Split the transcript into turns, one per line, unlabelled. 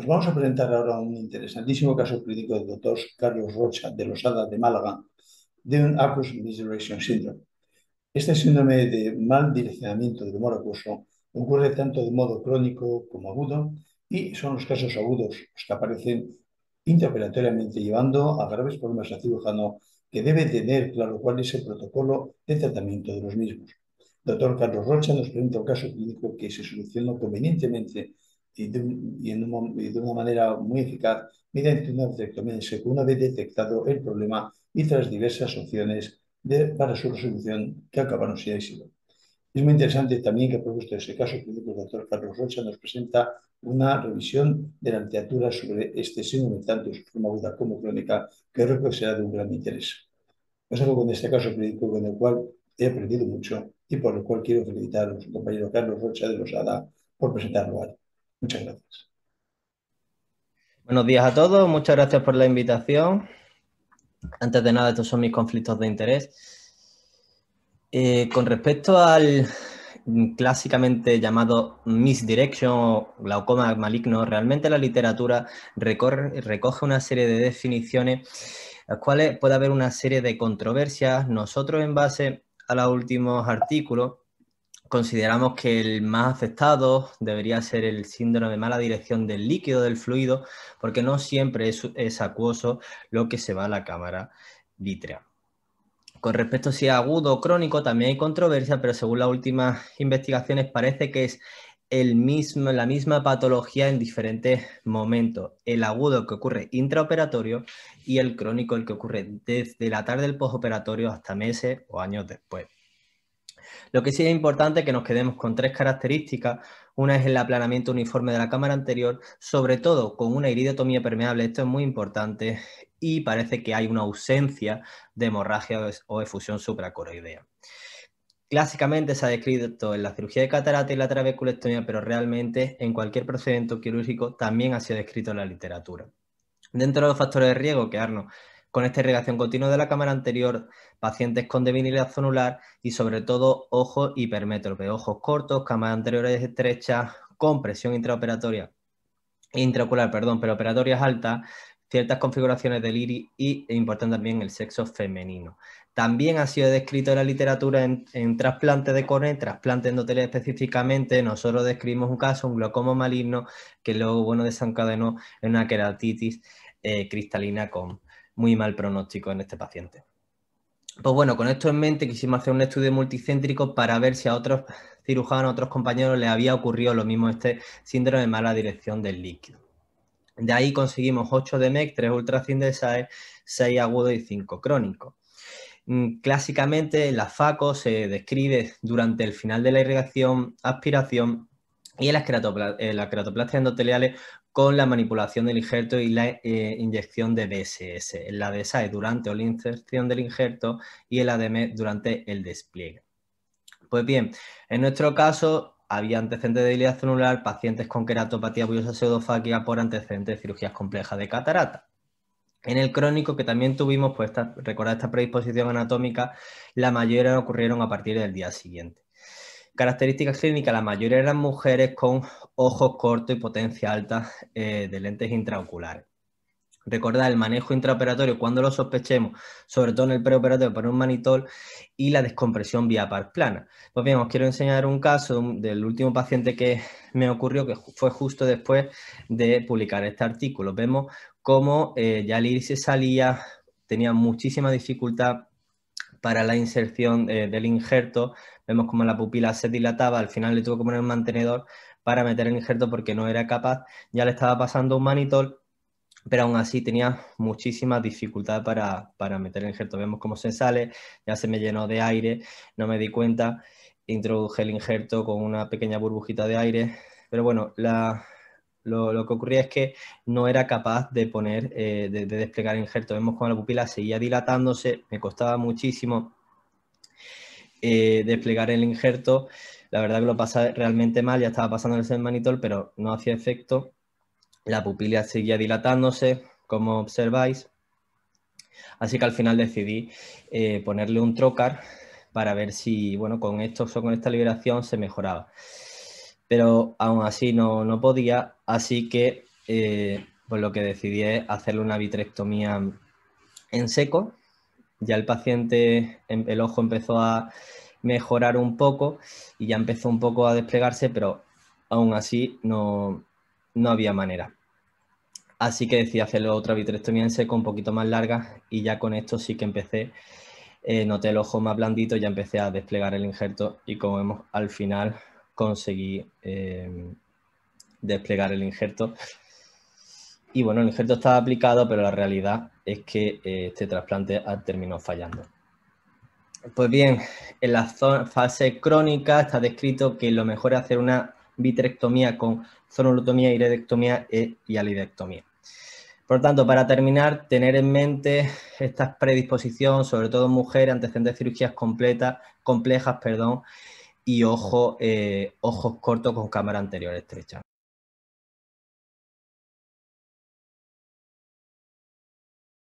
Os vamos a presentar ahora un interesantísimo caso clínico del doctor Carlos Rocha de los Losada de Málaga de un Acus Misdirection Syndrome. Este síndrome de mal direccionamiento del humor acoso ocurre tanto de modo crónico como agudo y son los casos agudos los que aparecen interoperatoriamente llevando a graves problemas al cirujano que debe tener claro cuál es el protocolo de tratamiento de los mismos. doctor Carlos Rocha nos presenta un caso clínico que se solucionó convenientemente y de, una manera muy eficaz mediante una detección en una vez detectado el problema y tras diversas opciones de, para su resolución que acabaron sin éxito. Es muy interesante también que, por propuesto este caso, el doctor Carlos Rocha nos presenta una revisión de la literatura sobre este síndrome, tanto su forma aguda como crónica, que creo que será de un gran interés. es algo con este caso clínico con el cual he aprendido mucho y por el cual quiero felicitar a nuestro compañero Carlos Rocha de Losada por presentarlo hoy Muchas gracias.
Buenos días a todos, muchas gracias por la invitación. Antes de nada, estos son mis conflictos de interés. Eh, con respecto al clásicamente llamado misdirection o glaucoma maligno, realmente la literatura recoge una serie de definiciones, las cuales puede haber una serie de controversias. Nosotros, en base a los últimos artículos, Consideramos que el más afectado debería ser el síndrome de mala dirección del líquido del fluido, porque no siempre es, acuoso lo que se va a la cámara vítrea. Con respecto a si es agudo o crónico, también hay controversia, pero según las últimas investigaciones parece que es el mismo, la misma patología en diferentes momentos. El agudo que ocurre intraoperatorio y el crónico el que ocurre desde la tarde del postoperatorio hasta meses o años después. Lo que sí es importante es que nos quedemos con tres características. Una es el aplanamiento uniforme de la cámara anterior, sobre todo con una iridotomía permeable, esto es muy importante, y parece que hay una ausencia de hemorragia o efusión supracoroidea. Clásicamente se ha descrito en la cirugía de catarata y la trabeculectomía, pero realmente en cualquier procedimiento quirúrgico también ha sido descrito en la literatura. Dentro de los factores de riesgo, Arno con esta irrigación continua de la cámara anterior, pacientes con debilidad zonular y sobre todo ojos hipermétrope ojos cortos, cámaras anteriores estrechas, con presión intraoperatoria, intraocular, perdón, pero operatorias altas, ciertas configuraciones del iris y, e importante también, el sexo femenino. También ha sido descrito en la literatura en, trasplante de córnea, trasplante endotelio específicamente. Nosotros describimos un caso, un glaucoma maligno, que luego bueno, desencadenó en una queratitis eh, cristalina con muy mal pronóstico en este paciente. Pues bueno, con esto en mente quisimos hacer un estudio multicéntrico para ver si a otros cirujanos, a otros compañeros les había ocurrido lo mismo este síndrome de mala dirección del líquido. De ahí conseguimos 8 de MEC, 3 SAE, 6 agudos y 5 crónicos. Mm, clásicamente la FACO se describe durante el final de la irrigación, aspiración y en las la eh, endoteliales endotelial con la manipulación del injerto y la eh, inyección de BSS. la DSA durante o la inserción del injerto y el ADM durante el despliegue. Pues bien, en nuestro caso había antecedentes de debilidad celular, pacientes con queratopatía bullosa pseudofaquia por antecedentes de cirugías complejas de catarata. En el crónico que también tuvimos, pues esta, esta predisposición anatómica, la mayoría ocurrieron a partir del día siguiente. Características clínicas, la mayoría eran mujeres con ojos cortos y potencia alta eh, de lentes intraoculares. Recordad el manejo intraoperatorio cuando lo sospechemos, sobre todo en el preoperatorio para un manitol y la descompresión vía par plana. Pues bien, os quiero enseñar un caso del último paciente que me ocurrió, que fue justo después de publicar este artículo. Vemos cómo eh, ya el iris se salía, tenía muchísima dificultad para la inserción eh, del injerto. Vemos como la pupila se dilataba, al final le tuvo que poner un mantenedor para meter el injerto porque no era capaz. Ya le estaba pasando un manitol, pero aún así tenía muchísima dificultad para, para meter el injerto. Vemos cómo se sale, ya se me llenó de aire, no me di cuenta. Introduje el injerto con una pequeña burbujita de aire, pero bueno, la, lo, que ocurría es que no era capaz de poner, eh, de, desplegar el injerto. Vemos cómo la pupila seguía dilatándose, me costaba muchísimo eh, desplegar el injerto. La verdad que lo pasaba realmente mal, ya estaba pasando el manitol, pero no hacía efecto. La pupila seguía dilatándose, como observáis. Así que al final decidí eh, ponerle un trocar para ver si, bueno, con esto o con esta liberación se mejoraba pero aún así no, no, podía Así que, eh, pues lo que decidí es hacerle una vitrectomía en seco. Ya el paciente, em, el ojo empezó a mejorar un poco y ya empezó un poco a desplegarse, pero aún así no, había manera. Así que decidí hacerle otra vitrectomía en seco un poquito más larga y ya con esto sí que empecé, eh, noté el ojo más blandito, ya empecé a desplegar el injerto y como vemos al final conseguí em, desplegar el injerto. Y bueno, el injerto estaba aplicado, pero la realidad es que eh, este trasplante ha terminado fallando. Pues bien, en la fase crónica está descrito que lo mejor es hacer una vitrectomía con y iridectomía e-, y alidectomía. Por tanto, para terminar, tener en mente esta predisposición, sobre todo en mujeres, antecedentes de cirugías completas, complejas, perdón, y ojo, eh, ojos cortos con cámara anterior estrecha.